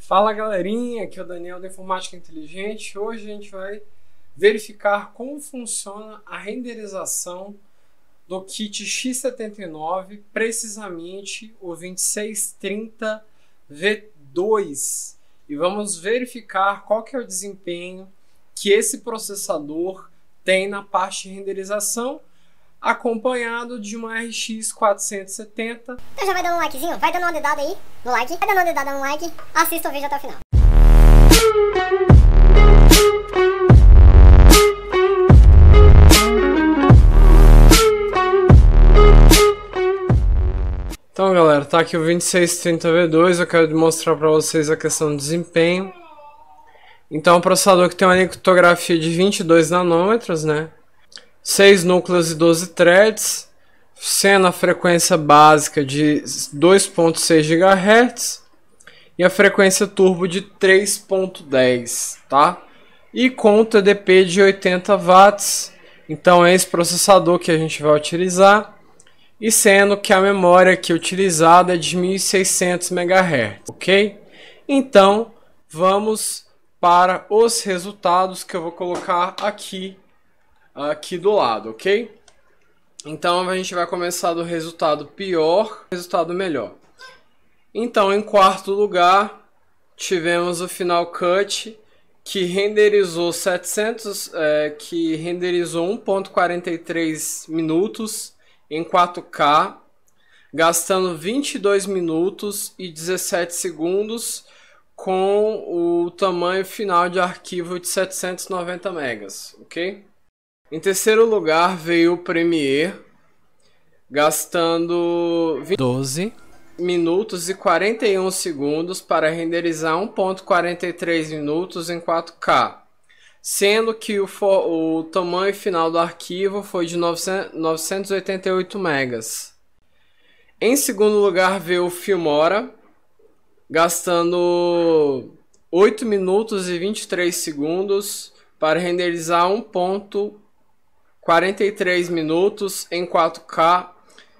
Fala galerinha, aqui é o Daniel da Informática Inteligente. Hoje a gente vai verificar como funciona a renderização do kit X79, precisamente o 2630V2. E vamos verificar qual que é o desempenho que esse processador tem na parte de renderização acompanhado de uma RX 470. Então já vai dando um likezinho, vai dando uma dedada aí no like, vai dando uma dedada no like, assista o vídeo até o final. Então galera, tá aqui o 2630V2, eu quero mostrar para vocês a questão do desempenho. Então é um processador que tem uma nictografia de 22 nanômetros, né? 6 núcleos e 12 threads, sendo a frequência básica de 2.6 GHz e a frequência turbo de 3.10, tá? E com TDP de 80 watts, então é esse processador que a gente vai utilizar. E sendo que a memória aqui utilizada é de 1600 MHz, ok? Então, vamos para os resultados que eu vou colocar aqui aqui do lado, ok? Então a gente vai começar do resultado pior, resultado melhor. Então, em quarto lugar, tivemos o Final Cut que renderizou 700, é, que renderizou 1.43 minutos em 4K, gastando 22 minutos e 17 segundos com o tamanho final de arquivo de 790 megas, ok? Em terceiro lugar veio o Premiere, gastando 20 12 minutos e 41 segundos para renderizar 1.43 minutos em 4K, sendo que o, o tamanho final do arquivo foi de 900, 988 megas. Em segundo lugar veio o Filmora, gastando 8 minutos e 23 segundos para renderizar 1. 43 minutos em 4K,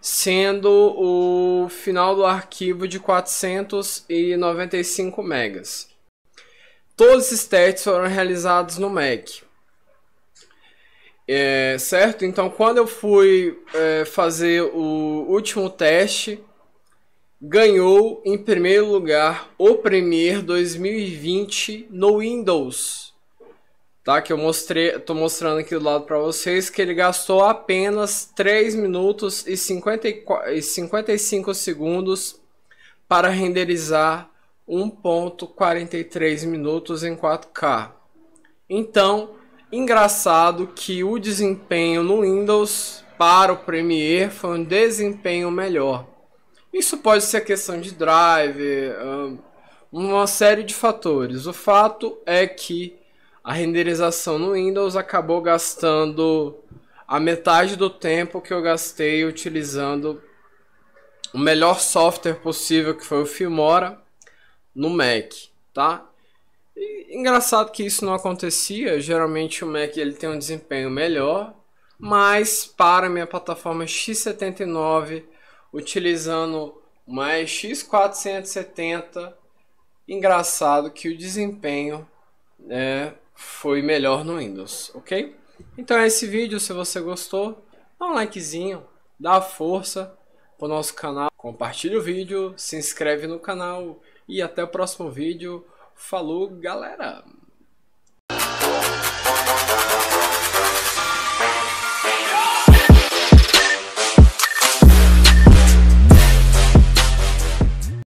sendo o final do arquivo de 495 megas. Todos esses testes foram realizados no Mac. É, certo? Então, quando eu fui é, fazer o último teste, ganhou em primeiro lugar o Premiere 2020 no Windows tá? Que eu mostrei, tô mostrando aqui do lado para vocês que ele gastou apenas 3 minutos e, 54, e 55 segundos para renderizar 1.43 minutos em 4K. Então, engraçado que o desempenho no Windows para o Premiere foi um desempenho melhor. Isso pode ser questão de drive, uma série de fatores. O fato é que a renderização no Windows acabou gastando a metade do tempo que eu gastei utilizando o melhor software possível, que foi o Filmora, no Mac, tá? E, engraçado que isso não acontecia, geralmente o Mac ele tem um desempenho melhor, mas para minha plataforma X79, utilizando uma X470, engraçado que o desempenho é, foi melhor no Windows, ok? Então é esse vídeo, se você gostou, dá um likezinho, dá força pro nosso canal, compartilha o vídeo, se inscreve no canal e até o próximo vídeo. Falou, galera!